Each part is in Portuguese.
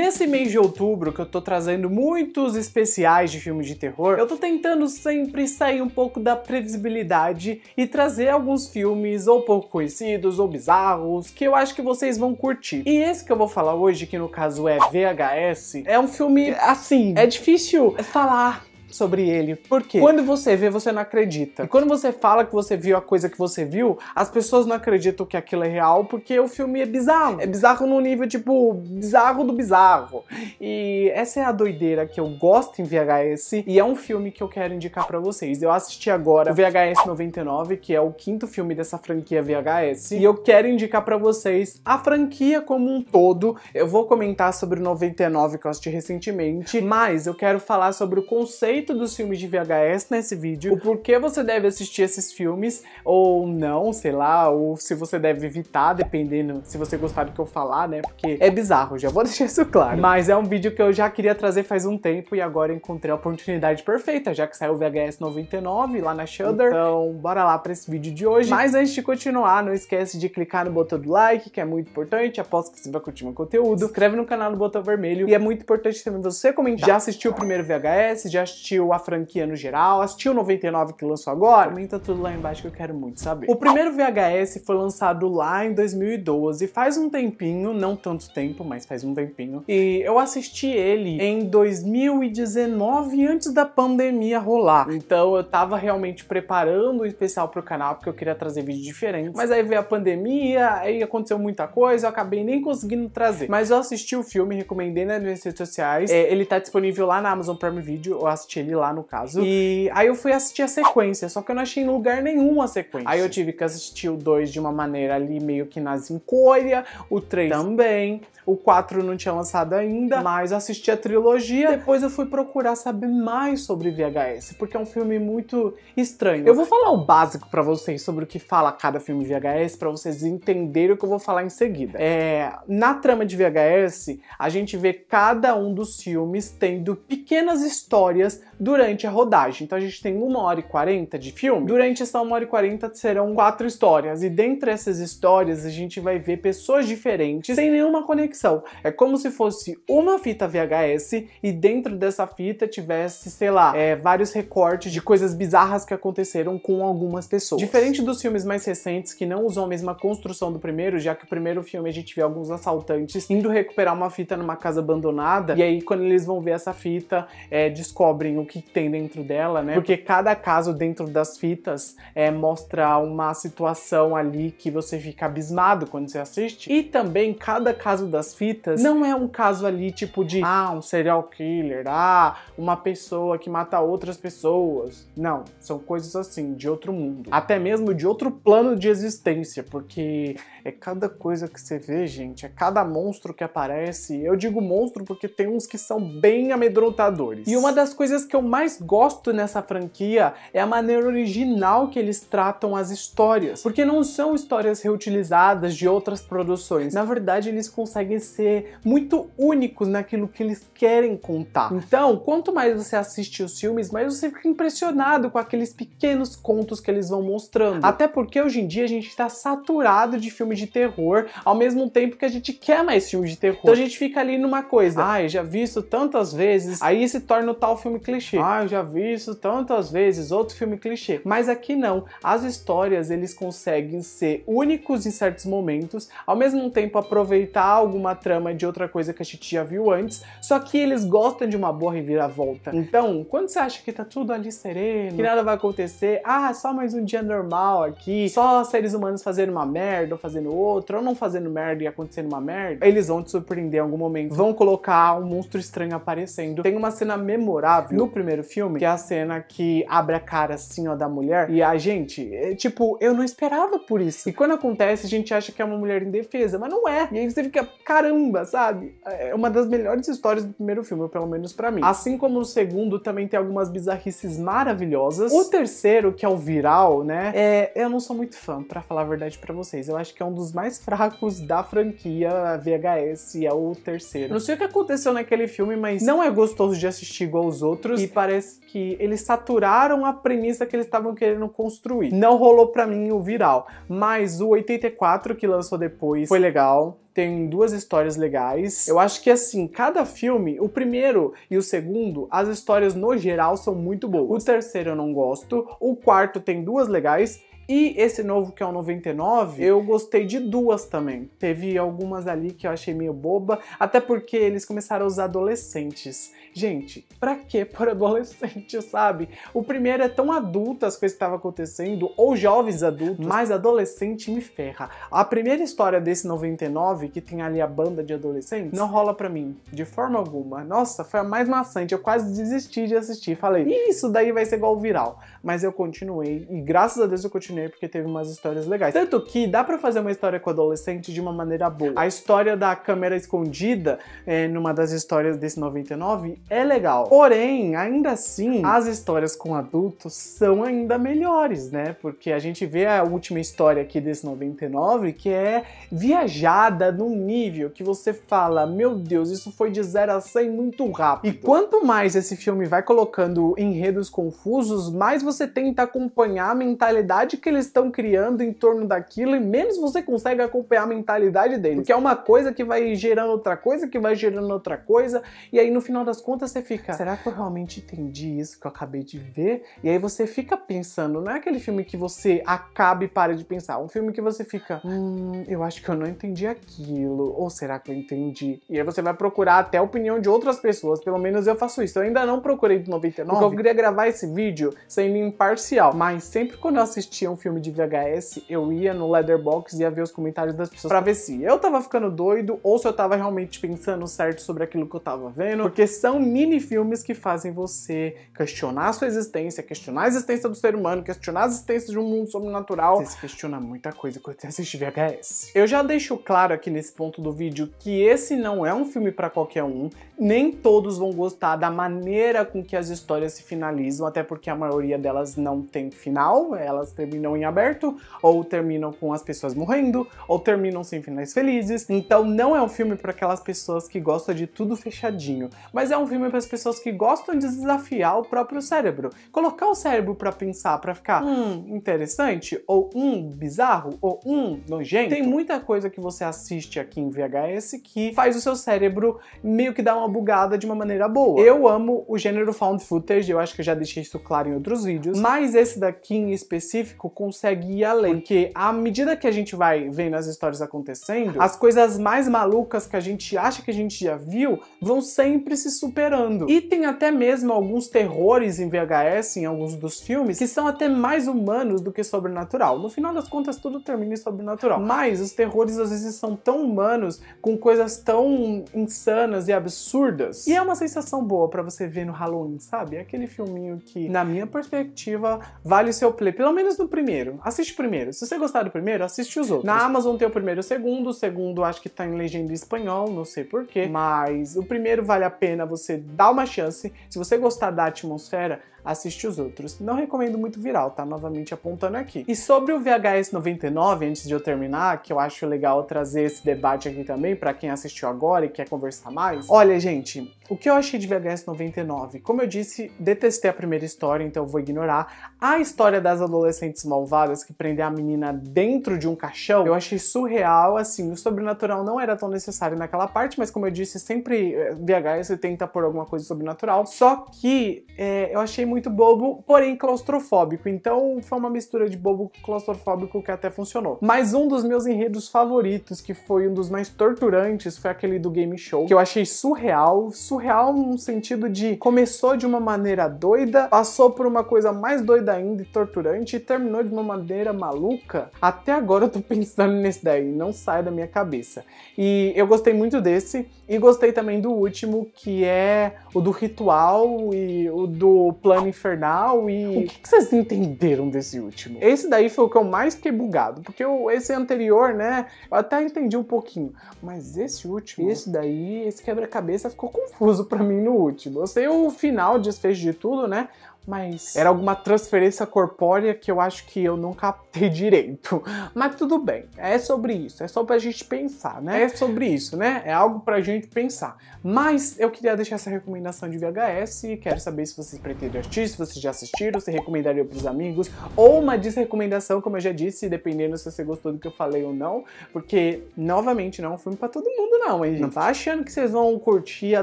nesse mês de outubro, que eu tô trazendo muitos especiais de filmes de terror, eu tô tentando sempre sair um pouco da previsibilidade e trazer alguns filmes ou pouco conhecidos ou bizarros que eu acho que vocês vão curtir. E esse que eu vou falar hoje, que no caso é VHS, é um filme assim, é difícil falar sobre ele. Por quê? Quando você vê, você não acredita. E quando você fala que você viu a coisa que você viu, as pessoas não acreditam que aquilo é real porque o filme é bizarro. É bizarro no nível, tipo, bizarro do bizarro. E essa é a doideira que eu gosto em VHS e é um filme que eu quero indicar para vocês. Eu assisti agora o VHS 99, que é o quinto filme dessa franquia VHS, e eu quero indicar para vocês a franquia como um todo. Eu vou comentar sobre o 99 que eu assisti recentemente, mas eu quero falar sobre o conceito conceito dos filmes de VHS nesse vídeo, o porquê você deve assistir esses filmes, ou não, sei lá, ou se você deve evitar, dependendo se você gostar do que eu falar, né? Porque é bizarro, já vou deixar isso claro. Mas é um vídeo que eu já queria trazer faz um tempo e agora encontrei a oportunidade perfeita, já que saiu o VHS 99 lá na Shudder. Então, bora lá para esse vídeo de hoje. Mas antes de continuar, não esquece de clicar no botão do like, que é muito importante, aposto que você vai curtir meu conteúdo. Se inscreve no canal no botão vermelho e é muito importante também você comentar. Já assistiu o primeiro VHS? Já assistiu assistiu a franquia no geral, assistiu 99 que lançou agora? Comenta tudo lá embaixo que eu quero muito saber. O primeiro VHS foi lançado lá em 2012, faz um tempinho, não tanto tempo, mas faz um tempinho. E eu assisti ele em 2019, antes da pandemia rolar. Então eu tava realmente preparando o um especial pro canal, porque eu queria trazer vídeo diferente Mas aí veio a pandemia, aí aconteceu muita coisa, eu acabei nem conseguindo trazer. Mas eu assisti o filme, recomendei nas minhas redes sociais. É, ele tá disponível lá na Amazon Prime Video, eu assisti lá no caso. E aí eu fui assistir a sequência, só que eu não achei em lugar nenhum a sequência. Aí eu tive que assistir o 2 de uma maneira ali meio que nas encolhas, o 3 também, o 4 não tinha lançado ainda, mas assisti a trilogia. Depois eu fui procurar saber mais sobre VHS, porque é um filme muito estranho. Eu vou falar o básico para vocês sobre o que fala cada filme VHS, para vocês entenderem o que eu vou falar em seguida. É, na trama de VHS, a gente vê cada um dos filmes tendo pequenas histórias durante a rodagem. Então a gente tem uma hora e quarenta de filme. Durante essa uma hora e quarenta serão quatro histórias, e dentre essas histórias a gente vai ver pessoas diferentes sem nenhuma conexão. É como se fosse uma fita VHS e dentro dessa fita tivesse, sei lá, é, vários recortes de coisas bizarras que aconteceram com algumas pessoas. Diferente dos filmes mais recentes que não usam a mesma construção do primeiro, já que o primeiro filme a gente vê alguns assaltantes indo recuperar uma fita numa casa abandonada, e aí quando eles vão ver essa fita, é, descobrem o que tem dentro dela, né? Porque cada caso dentro das fitas é, mostra uma situação ali que você fica abismado quando você assiste. E também cada caso das fitas não é um caso ali tipo de ah, um serial killer, ah, uma pessoa que mata outras pessoas. Não, são coisas assim de outro mundo, até mesmo de outro plano de existência, porque é cada coisa que você vê, gente, é cada monstro que aparece. Eu digo monstro porque tem uns que são bem amedrontadores. E uma das coisas que eu mais gosto nessa franquia é a maneira original que eles tratam as histórias, porque não são histórias reutilizadas de outras produções. Na verdade, eles conseguem ser muito únicos naquilo que eles querem contar. Então, quanto mais você assiste os filmes, mais você fica impressionado com aqueles pequenos contos que eles vão mostrando. Até porque hoje em dia a gente está saturado de filmes de terror, ao mesmo tempo que a gente quer mais filmes de terror. Então a gente fica ali numa coisa, ai, eu já vi isso tantas vezes, aí se torna o tal filme clichê. Ah, eu já vi isso tantas vezes, outro filme clichê. Mas aqui não, as histórias eles conseguem ser únicos em certos momentos, ao mesmo tempo aproveitar alguma trama de outra coisa que a gente já viu antes, só que eles gostam de uma boa reviravolta. Então, quando você acha que tá tudo ali sereno, que nada vai acontecer, ah, só mais um dia normal aqui, só seres humanos fazendo uma merda ou fazendo fazendo outro, ou não fazendo merda e acontecendo uma merda, eles vão te surpreender em algum momento. Vão colocar um monstro estranho aparecendo. Tem uma cena memorável no primeiro filme, que é a cena que abre a cara assim, ó, da mulher. E a gente, é, tipo, eu não esperava por isso. E quando acontece, a gente acha que é uma mulher indefesa, mas não é. E aí você fica, caramba, sabe? É uma das melhores histórias do primeiro filme, pelo menos para mim. Assim como o segundo, também tem algumas bizarrices maravilhosas. O terceiro, que é o viral, né? É, eu não sou muito fã, para falar a verdade para vocês. Eu acho que é um um dos mais fracos da franquia VHS, é o terceiro. Não sei o que aconteceu naquele filme, mas não é gostoso de assistir igual os outros e parece que eles saturaram a premissa que eles estavam querendo construir. Não rolou para mim o viral, mas o 84 que lançou depois foi legal tem duas histórias legais. Eu acho que assim, cada filme, o primeiro e o segundo, as histórias no geral são muito boas. O terceiro eu não gosto, o quarto tem duas legais e esse novo, que é o 99, eu gostei de duas também. Teve algumas ali que eu achei meio boba, até porque eles começaram a usar adolescentes. Gente, pra que por adolescente, sabe? O primeiro é tão adulto as coisas que estavam acontecendo, ou jovens adultos, mas adolescente me ferra. A primeira história desse 99, que tem ali a banda de adolescentes, não rola pra mim, de forma alguma. Nossa, foi a mais maçante, eu quase desisti de assistir. Falei, isso daí vai ser igual o viral. Mas eu continuei, e graças a Deus eu continuei porque teve umas histórias legais. Tanto que dá para fazer uma história com adolescente de uma maneira boa. A história da câmera escondida é, numa das histórias desse 99 é legal. Porém, ainda assim, as histórias com adultos são ainda melhores, né? Porque a gente vê a última história aqui desse 99 que é viajada num nível que você fala, meu Deus, isso foi de 0 a 100 muito rápido. E quanto mais esse filme vai colocando enredos confusos, mais você tenta acompanhar a mentalidade que eles estão criando em torno daquilo e menos você consegue acompanhar a mentalidade deles. Porque é uma coisa que vai gerando outra coisa, que vai gerando outra coisa, e aí no final das contas você fica, será que eu realmente entendi isso que eu acabei de ver? E aí você fica pensando, não é aquele filme que você acaba e para de pensar, é um filme que você fica, hum, eu acho que eu não entendi aquilo, ou será que eu entendi? E aí você vai procurar até a opinião de outras pessoas, pelo menos eu faço isso. Eu ainda não procurei do 99, porque eu queria gravar esse vídeo sendo imparcial, mas sempre quando eu assistia um filme de VHS, eu ia no Leatherbox e ia ver os comentários das pessoas pra ver se eu tava ficando doido ou se eu tava realmente pensando certo sobre aquilo que eu tava vendo, porque são mini filmes que fazem você questionar a sua existência, questionar a existência do ser humano, questionar a existência de um mundo sobrenatural. Você se questiona muita coisa quando você assiste VHS. Eu já deixo claro aqui nesse ponto do vídeo que esse não é um filme para qualquer um, nem todos vão gostar da maneira com que as histórias se finalizam, até porque a maioria delas não tem final, elas terminam terminam em aberto, ou terminam com as pessoas morrendo, ou terminam sem finais felizes. Então não é um filme para aquelas pessoas que gostam de tudo fechadinho, mas é um filme para as pessoas que gostam de desafiar o próprio cérebro, colocar o cérebro para pensar, para ficar hum, interessante ou um bizarro ou um nojento. Tem muita coisa que você assiste aqui em VHS que faz o seu cérebro meio que dar uma bugada de uma maneira boa. Eu amo o gênero found footage, eu acho que eu já deixei isso claro em outros vídeos, mas esse daqui em específico consegue ir além. Porque à medida que a gente vai vendo as histórias acontecendo, as coisas mais malucas que a gente acha que a gente já viu vão sempre se superando. E tem até mesmo alguns terrores em VHS, em alguns dos filmes, que são até mais humanos do que sobrenatural. No final das contas, tudo termina em sobrenatural. Mas os terrores às vezes são tão humanos, com coisas tão insanas e absurdas. E é uma sensação boa para você ver no Halloween, sabe? É aquele filminho que, na minha perspectiva, vale o seu play. Pelo menos no primeiro primeiro. Assiste o primeiro. Se você gostar do primeiro, assiste os outros. Na Amazon tem o primeiro e o segundo. O segundo acho que tá em legenda em espanhol, não sei porquê. Mas o primeiro vale a pena você dar uma chance. Se você gostar da atmosfera, assiste os outros. Não recomendo muito viral, tá novamente apontando aqui. E sobre o VHS 99, antes de eu terminar, que eu acho legal trazer esse debate aqui também para quem assistiu agora e quer conversar mais. Olha, gente, o que eu achei de VHS 99? Como eu disse, detestei a primeira história, então eu vou ignorar. A história das adolescentes malvadas que prendem a menina dentro de um caixão, eu achei surreal, assim, o sobrenatural não era tão necessário naquela parte, mas como eu disse, sempre eh, VHS tenta pôr alguma coisa sobrenatural. Só que é, eu achei muito bobo, porém claustrofóbico. Então foi uma mistura de bobo com claustrofóbico que até funcionou. Mas um dos meus enredos favoritos, que foi um dos mais torturantes, foi aquele do game show, que eu achei surreal. Surreal no sentido de começou de uma maneira doida, passou por uma coisa mais doida ainda e torturante e terminou de uma maneira maluca. Até agora eu tô pensando nesse daí, não sai da minha cabeça. E eu gostei muito desse e gostei também do último, que é o do ritual e o do plano Infernal e. O que, que, vocês entenderam desse último? Esse daí foi o que eu mais fiquei bugado, porque eu, esse anterior, né, eu até entendi um pouquinho, mas esse último, esse daí, esse quebra-cabeça ficou confuso para mim no último. Eu sei o final, desfecho de tudo, né, mas era alguma transferência corpórea que eu acho que eu não captei direito. Mas tudo bem, é sobre isso, é só pra gente pensar, né? É sobre isso, né? É algo pra gente pensar. Mas eu queria deixar essa recomendação de VHS, e quero saber se vocês pretendem assistir, se vocês já assistiram, se recomendariam pros amigos, ou uma desrecomendação, como eu já disse, dependendo se você gostou do que eu falei ou não, porque, novamente, não é um filme pra todo mundo, não, hein? Não tá achando que vocês vão curtir a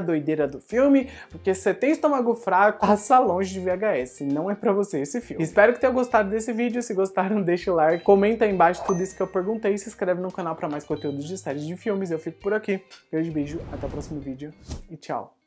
doideira do filme, porque se você tem estômago fraco, passa tá longe de VHS iOS. Não é pra você esse filme. Espero que tenham gostado desse vídeo. Se gostaram, deixa o like. Comenta aí embaixo tudo isso que eu perguntei. Se inscreve no canal pra mais conteúdos de séries de filmes. Eu fico por aqui. Grande beijo, até o próximo vídeo e tchau.